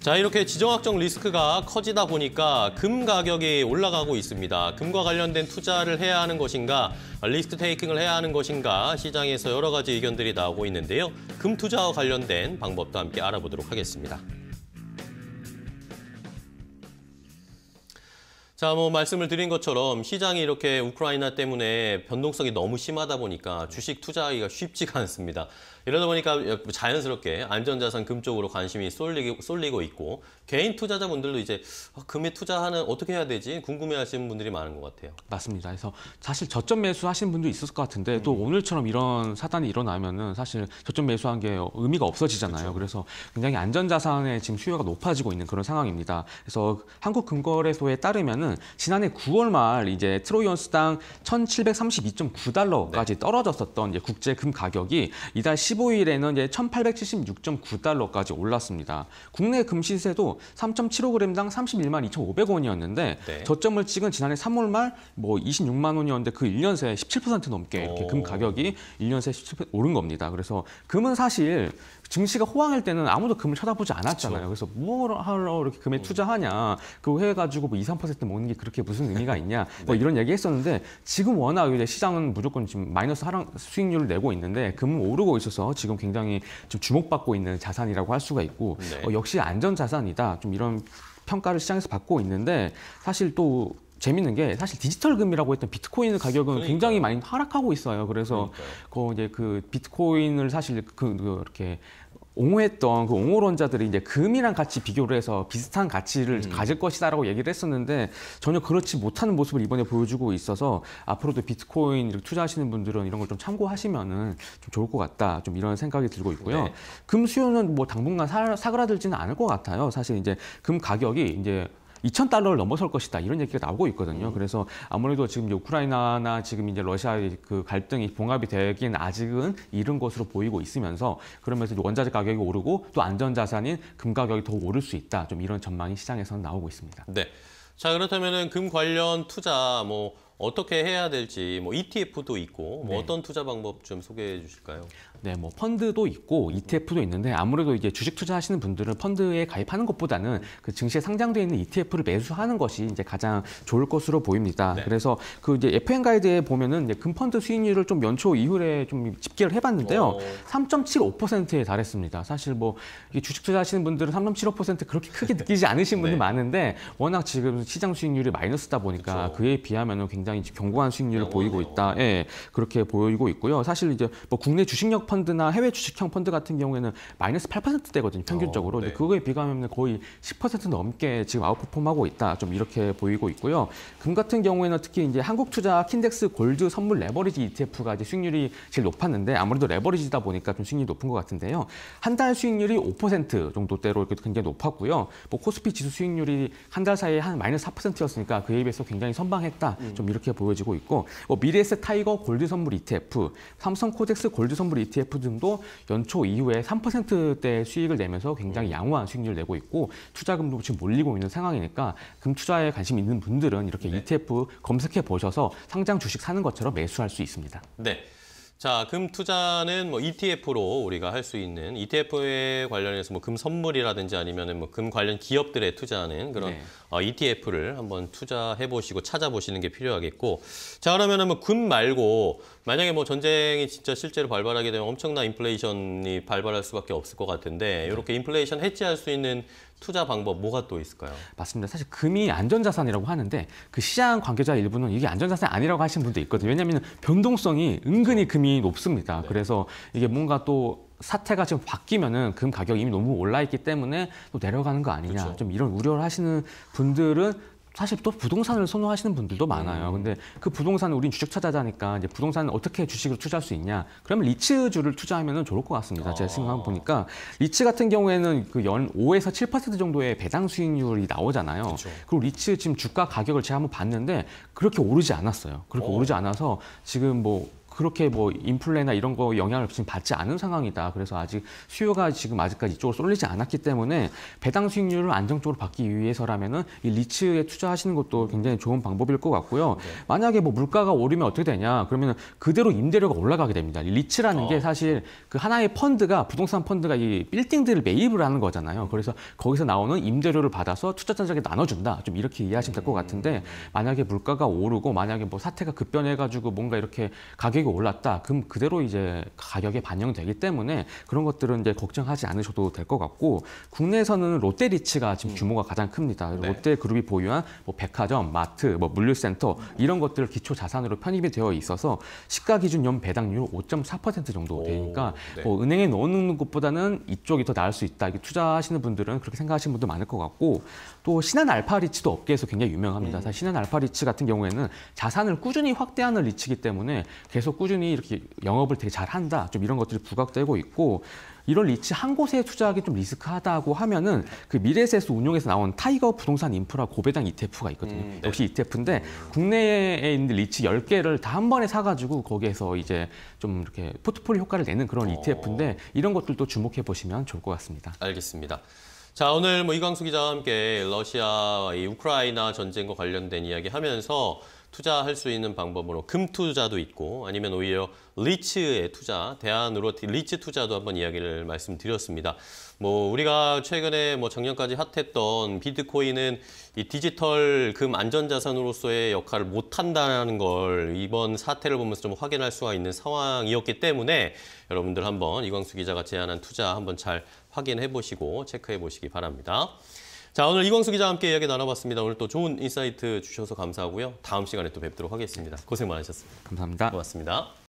자 이렇게 지정학적 리스크가 커지다 보니까 금 가격이 올라가고 있습니다. 금과 관련된 투자를 해야 하는 것인가 리스크 테이킹을 해야 하는 것인가 시장에서 여러 가지 의견들이 나오고 있는데요. 금 투자와 관련된 방법도 함께 알아보도록 하겠습니다. 자, 뭐 말씀을 드린 것처럼 시장이 이렇게 우크라이나 때문에 변동성이 너무 심하다 보니까 주식 투자하기가 쉽지가 않습니다. 이러다 보니까 자연스럽게 안전자산 금 쪽으로 관심이 쏠리고, 쏠리고 있고 개인 투자자분들도 이제 아, 금에 투자하는 어떻게 해야 되지 궁금해하시는 분들이 많은 것 같아요. 맞습니다. 그래서 사실 저점 매수 하신 분도 있었을 것 같은데 또 음. 오늘처럼 이런 사단이 일어나면은 사실 저점 매수한 게 의미가 없어지잖아요. 그렇죠. 그래서 굉장히 안전자산의 지금 수요가 높아지고 있는 그런 상황입니다. 그래서 한국금거래소에 따르면은 가격은 지난해 9월 말 이제 트로이 온스당 1,732.9달러까지 네. 떨어졌었던 이제 국제 금 가격이 이달 15일에는 이제 1,876.9달러까지 올랐습니다. 국내 금 시세도 3.75g당 31만 2,500원이었는데 네. 저점을 찍은 지난해 3월 말 뭐 26만 원이었는데 그 1년 새17% 넘게 이렇게 오. 금 가격이 1년 새17% 오른 겁니다. 그래서 금은 사실 증시가 호황일 때는 아무도 금을 쳐다보지 않았잖아요. 그렇 그래서 뭐하러 이렇게 금에 음. 투자하냐. 그거 해가지고 뭐 2, 3% 먹는 게 그렇게 무슨 의미가 있냐. 뭐 네. 이런 얘기 했었는데 지금 워낙 이제 시장은 무조건 지금 마이너스 하락 수익률을 내고 있는데 금은 오르고 있어서 지금 굉장히 좀 주목받고 있는 자산이라고 할 수가 있고 네. 어, 역시 안전 자산이다. 좀 이런 평가를 시장에서 받고 있는데 사실 또 재밌는 게 사실 디지털 금이라고 했던 비트코인 가격은 그러니까 굉장히 많이 하락하고 있어요. 그래서 그그 이제 그 비트코인을 사실 그, 그 이렇게 옹호했던 그 옹호론자들이 이제 금이랑 같이 비교를 해서 비슷한 가치를 음. 가질 것이다라고 얘기를 했었는데 전혀 그렇지 못하는 모습을 이번에 보여주고 있어서 앞으로도 비트코인 투자하시는 분들은 이런 걸 좀 참고하시면은 좀 좋을 것 같다 좀 이런 생각이 들고 있고요. 네. 금 수요는 뭐 당분간 사, 사그라들지는 않을 것 같아요. 사실 이제 금 가격이 이제 2천 달러를 넘어설 것이다 이런 얘기가 나오고 있거든요. 음. 그래서 아무래도 지금 우크라이나나 지금 이제 러시아의 그 갈등이 봉합이 되긴 아직은 이른 것으로 보이고 있으면서 그러면서 원자재 가격이 오르고 또 안전 자산인 금 가격이 더 오를 수 있다. 좀 이런 전망이 시장에서 나오고 있습니다. 네. 자 그렇다면은 금 관련 투자 뭐 어떻게 해야 될지 뭐 ETF도 있고 뭐 네. 어떤 투자 방법 좀 소개해 주실까요? 네, 뭐 펀드도 있고 ETF도 있는데 아무래도 이제 주식 투자하시는 분들은 펀드에 가입하는 것보다는 그 증시에 상장되어 있는 ETF를 매수하는 것이 이제 가장 좋을 것으로 보입니다. 네. 그래서 그 이제 FN 가이드에 보면은 이제 금펀드 수익률을 좀 연초 이후에 좀 집계를 해봤는데요, 3.75%에 어. 달했습니다. 사실 뭐 이게 주식 투자하시는 분들은 3.75% 그렇게 크게 느끼지 않으신 분이 네. 많은데 워낙 지금 시장 수익률이 마이너스다 보니까 그쵸. 그에 비하면은 굉장히 견고한 수익률을 오. 네, 보이고 있다. 예, 그렇게 보이고 있고요. 사실 이제 뭐 국내 주식력 펀드나 해외 주식형 펀드 같은 경우에는 마이너스 8%대거든요, 평균적으로. 어, 네. 그거에 비하면 거의 10% 넘게 지금 아웃퍼폼하고 있다. 좀 이렇게 보이고 있고요. 금 같은 경우에는 특히 이제 한국 투자 킨덱스 골드 선물 레버리지 ETF가 이제 수익률이 제일 높았는데 아무래도 레버리지다 보니까 좀 수익률이 높은 것 같은데요. 한 달 수익률이 5% 정도대로 이렇게 굉장히 높았고요. 뭐 코스피 지수 수익률이 한 달 사이에 한 마이너스 4%였으니까 그에 비해서 굉장히 선방했다. 음. 좀 이렇게 보여지고 있고 뭐 미래에셋 타이거 골드 선물 ETF, 삼성 코덱스 골드 선물 ETF ETF 등도 연초 이후에 3%대 수익을 내면서 굉장히 네. 양호한 수익률을 내고 있고 투자금도 지금 몰리고 있는 상황이니까 금 투자에 관심 있는 분들은 이렇게 네. ETF 검색해 보셔서 상장 주식 사는 것처럼 매수할 수 있습니다. 네. 자, 금 투자는 뭐 ETF로 우리가 할 수 있는 ETF에 관련해서 뭐 금 선물이라든지 아니면은 뭐 금 관련 기업들에 투자하는 그런 네. 어, ETF를 한번 투자해 보시고 찾아보시는 게 필요하겠고 자 그러면은 뭐금 말고 만약에 뭐 전쟁이 진짜 실제로 발발하게 되면 엄청난 인플레이션이 발발할 수밖에 없을 것 같은데 네. 이렇게 인플레이션 해지할 수 있는 투자 방법 뭐가 또 있을까요? 맞습니다. 사실 금이 안전자산이라고 하는데 그 시장 관계자 일부는 이게 안전자산 아니라고 하시는 분도 있거든요. 왜냐하면 변동성이 은근히 그렇죠. 금이 비중이 높습니다. 네. 그래서 이게 뭔가 또 사태가 지금 바뀌면은 금 가격이 이미 너무 올라있기 때문에 또 내려가는 거 아니냐. 그렇죠. 좀 이런 우려를 하시는 분들은 사실 또 부동산을 선호하시는 분들도 네. 많아요. 근데 그 부동산은 우린 주식 투자자니까 이제 부동산은 어떻게 주식으로 투자할 수 있냐? 그러면 리츠주를 투자하면 좋을 것 같습니다. 제가 아. 생각 보니까 리츠 같은 경우에는 그 연 5에서 7% 정도의 배당 수익률이 나오잖아요. 그쵸. 그렇죠. 그리고 리츠 지금 주가 가격을 제가 한번 봤는데 그렇게 오르지 않았어요. 그렇게 오. 르지 않아서 지금 뭐 그렇게 뭐 인플레나 이런 거 영향을 지금 받지 않은 상황이다. 그래서 아직 수요가 지금 아직까지 이쪽으로 쏠리지 않았기 때문에 배당 수익률을 안정적으로 받기 위해서라면은 이 리츠에 투자하시는 것도 굉장히 좋은 방법일 것 같고요. 네. 만약에 뭐 물가가 오르면 어떻게 되냐? 그러면 그대로 임대료가 올라가게 됩니다. 리츠라는 어. 게 사실 그 하나의 펀드가 부동산 펀드가 이 빌딩들을 매입을 하는 거잖아요. 그래서 거기서 나오는 임대료를 받아서 투자 전략에 나눠준다. 좀 이렇게 이해하시면 될것 네. 같은데 만약에 물가가 오르고 만약에 뭐 사태가 급변해가지고 뭔가 이렇게 가격이 가격이 올랐다. 그럼 그대로 이제 가격에 반영되기 때문에 그런 것들은 이제 걱정하지 않으셔도 될 것 같고 국내에서는 롯데리츠가 지금 음. 규모가 가장 큽니다. 네. 롯데그룹이 보유한 뭐 백화점, 마트, 뭐 물류센터 이런 것들 을 기초 자산으로 편입이 되어 있어서 시가 기준 연 배당률 5.4% 정도 되니까 오, 네. 뭐 은행에 넣는 것보다는 이쪽이 더 나을 수 있다. 이게 투자하시는 분들은 그렇게 생각하시는 분도 많을 것 같고 또 신한 알파리츠도 업계에서 굉장히 유명합니다. 음. 사실 신한 알파리츠 같은 경우에는 자산을 꾸준히 확대하는 리츠이기 때문에 계속 계속 꾸준히 이렇게 영업을 되게 잘한다. 좀 이런 것들이 부각되고 있고 이런 리츠 한 곳에 투자하기 좀 리스크하다고 하면은 그 미래세스 운용에서 나온 타이거 부동산 인프라 고배당 ETF가 있거든요. 음, 네. 역시 ETF인데 국내에 있는 리츠 열개를 다 한 번에 사가지고 거기에서 이제 좀 이렇게 포트폴리오 효과를 내는 그런 ETF인데 어. 이런 것들도 주목해 보시면 좋을 것 같습니다. 알겠습니다. 자 오늘 뭐 이광수 기자와 함께 러시아 이 우크라이나 전쟁과 관련된 이야기 하면서 투자할 수 있는 방법으로 금 투자도 있고 아니면 오히려 리츠의 투자 대안으로 리츠 투자도 한번 이야기를 말씀드렸습니다. 뭐 우리가 최근에 뭐 작년까지 핫했던 비트코인은 이 디지털 금 안전자산으로서의 역할을 못한다는 걸 이번 사태를 보면서 좀 확인할 수가 있는 상황이었기 때문에 여러분들 한번 이광수 기자가 제안한 투자 한번 잘 확인해 보시고 체크해 보시기 바랍니다. 자, 오늘 이광수 기자와 함께 이야기 나눠봤습니다. 오늘 또 좋은 인사이트 주셔서 감사하고요. 다음 시간에 또 뵙도록 하겠습니다. 고생 많으셨습니다. 감사합니다. 고맙습니다.